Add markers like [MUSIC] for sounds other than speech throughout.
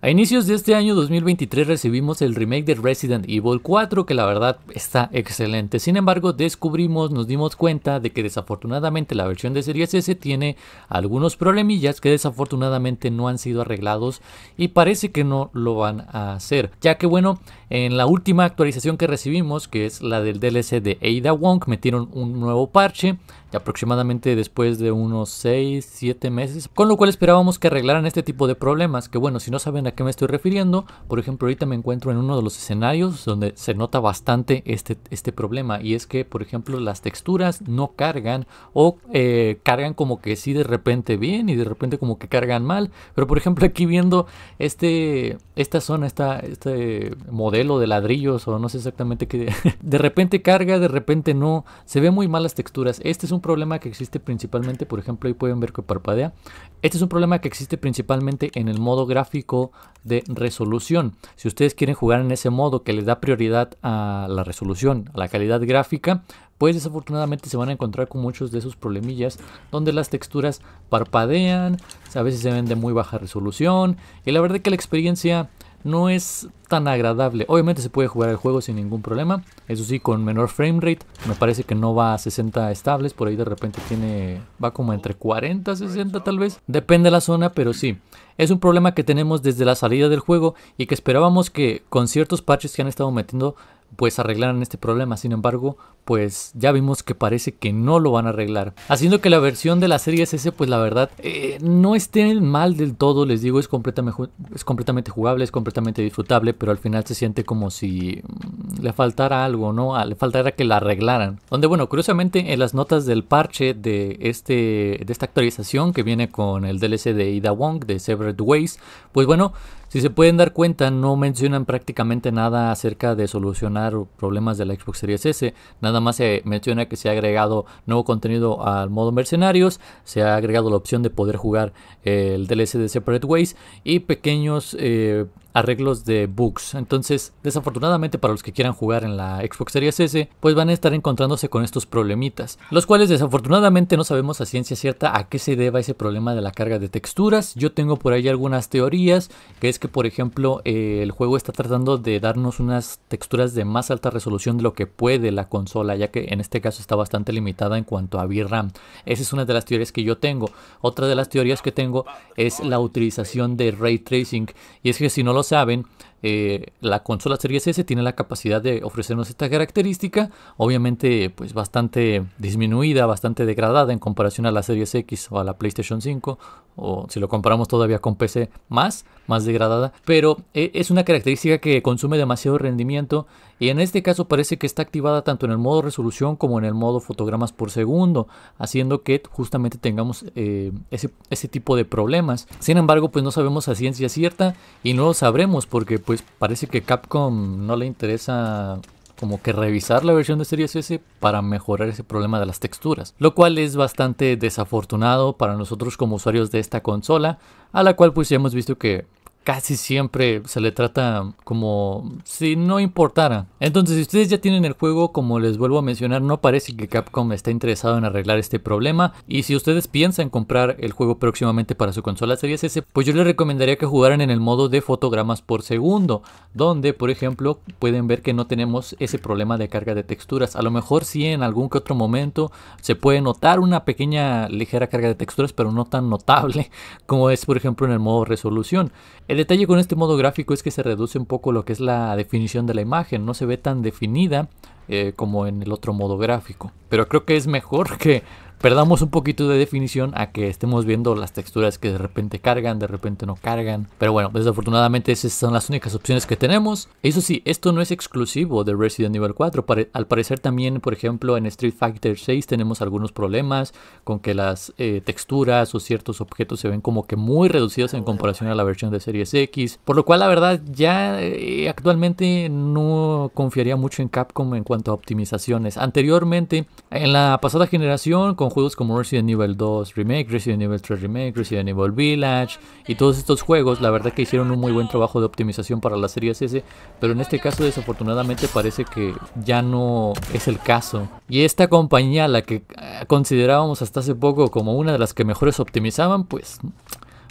A inicios de este año 2023 recibimos el remake de Resident Evil 4 que la verdad está excelente. Sin embargo, descubrimos, nos dimos cuenta de que desafortunadamente la versión de Series S tiene algunos problemillas que desafortunadamente no han sido arreglados y parece que no lo van a hacer. Ya que bueno, en la última actualización que recibimos, que es la del DLC de Ada Wong, metieron un nuevo parche aproximadamente después de unos 6, 7 meses, con lo cual esperábamos que arreglaran este tipo de problemas, que bueno, si no saben a qué me estoy refiriendo, por ejemplo, ahorita me encuentro en uno de los escenarios donde se nota bastante este, este problema, y es que, por ejemplo, las texturas no cargan o eh, cargan como que sí de repente bien y de repente como que cargan mal, pero por ejemplo aquí viendo este, esta zona, está este modelo de ladrillos o no sé exactamente qué, [LAUGHS] de repente carga, de repente no, se ve muy mal las texturas, este es un un problema que existe principalmente, por ejemplo, ahí pueden ver que parpadea. Este es un problema que existe principalmente en el modo gráfico de resolución. Si ustedes quieren jugar en ese modo que le da prioridad a la resolución, a la calidad gráfica, pues desafortunadamente se van a encontrar con muchos de esos problemillas donde las texturas parpadean, a veces se ven de muy baja resolución y la verdad que la experiencia no es tan agradable. Obviamente se puede jugar el juego sin ningún problema, eso sí con menor frame rate, me parece que no va a 60 estables, por ahí de repente tiene va como entre 40 60 tal vez, depende de la zona, pero sí. Es un problema que tenemos desde la salida del juego y que esperábamos que con ciertos parches que han estado metiendo pues arreglaran este problema. Sin embargo, pues ya vimos que parece que no lo van a arreglar. Haciendo que la versión de la serie S, pues la verdad, eh, no esté mal del todo, les digo, es completamente, es completamente jugable, es completamente disfrutable, pero al final se siente como si mm, le faltara algo, ¿no? Ah, le faltara que la arreglaran. Donde, bueno, curiosamente en las notas del parche de, este, de esta actualización que viene con el DLC de Ida Wong, de Severed Ways, pues bueno, si se pueden dar cuenta, no mencionan prácticamente nada acerca de solucionar problemas de la Xbox Series S, nada Nada más se menciona que se ha agregado nuevo contenido al modo mercenarios, se ha agregado la opción de poder jugar el DLC de Separate Ways y pequeños eh, arreglos de bugs. Entonces, desafortunadamente para los que quieran jugar en la Xbox Series S, pues van a estar encontrándose con estos problemitas, los cuales desafortunadamente no sabemos a ciencia cierta a qué se deba ese problema de la carga de texturas. Yo tengo por ahí algunas teorías, que es que por ejemplo eh, el juego está tratando de darnos unas texturas de más alta resolución de lo que puede la consola, ya que en este caso está bastante limitada en cuanto a VRAM. Esa es una de las teorías que yo tengo. Otra de las teorías que tengo es la utilización de ray tracing, y es que si no lo saben, eh, la consola Series S tiene la capacidad de ofrecernos esta característica, obviamente pues bastante disminuida, bastante degradada en comparación a la Series X o a la PlayStation 5, o si lo comparamos todavía con PC más, más degradada, pero eh, es una característica que consume demasiado rendimiento y en este caso parece que está activada tanto en el modo resolución como en el modo fotogramas por segundo, haciendo que justamente tengamos eh, ese, ese tipo de problemas. Sin embargo, pues no sabemos a ciencia cierta y no lo sabremos porque pues parece que Capcom no le interesa como que revisar la versión de Series S para mejorar ese problema de las texturas, lo cual es bastante desafortunado para nosotros como usuarios de esta consola, a la cual pues ya hemos visto que casi siempre se le trata como si no importara. Entonces, si ustedes ya tienen el juego, como les vuelvo a mencionar, no parece que Capcom esté interesado en arreglar este problema. Y si ustedes piensan comprar el juego próximamente para su consola Series S, pues yo les recomendaría que jugaran en el modo de fotogramas por segundo, donde, por ejemplo, pueden ver que no tenemos ese problema de carga de texturas. A lo mejor sí en algún que otro momento se puede notar una pequeña ligera carga de texturas, pero no tan notable [LAUGHS] como es, por ejemplo, en el modo resolución detalle con este modo gráfico es que se reduce un poco lo que es la definición de la imagen, no se ve tan definida eh, como en el otro modo gráfico. Pero creo que es mejor [LAUGHS] que perdamos un poquito de definición a que estemos viendo las texturas que de repente cargan, de repente no cargan. Pero bueno, desafortunadamente esas son las únicas opciones que tenemos. Eso sí, esto no es exclusivo de Resident Evil 4. al parecer también, por ejemplo, en Street Fighter 6 tenemos algunos problemas con que las eh, texturas o ciertos objetos se ven como que muy reducidos en comparación a la versión de Series X. Por lo cual, la verdad, ya eh, actualmente no confiaría mucho en Capcom en cuanto a optimizaciones. Anteriormente, en la pasada generación, con juegos como Resident Evil 2 Remake, Resident Evil 3 Remake, Resident Evil Village y todos estos juegos, la verdad que hicieron un muy buen trabajo de optimización para la serie S, pero en este caso desafortunadamente parece que ya no es el caso. Y esta compañía, la que eh, considerábamos hasta hace poco como una de las que mejores optimizaban, pues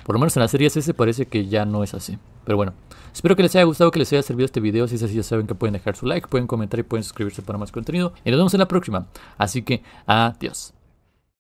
por lo menos en la serie SS parece que ya no es así. Pero bueno, espero que les haya gustado, que les haya servido este video. Si es así, ya saben que pueden dejar su like, pueden comentar y pueden suscribirse para más contenido. Y nos vemos en la próxima. Así que, adiós.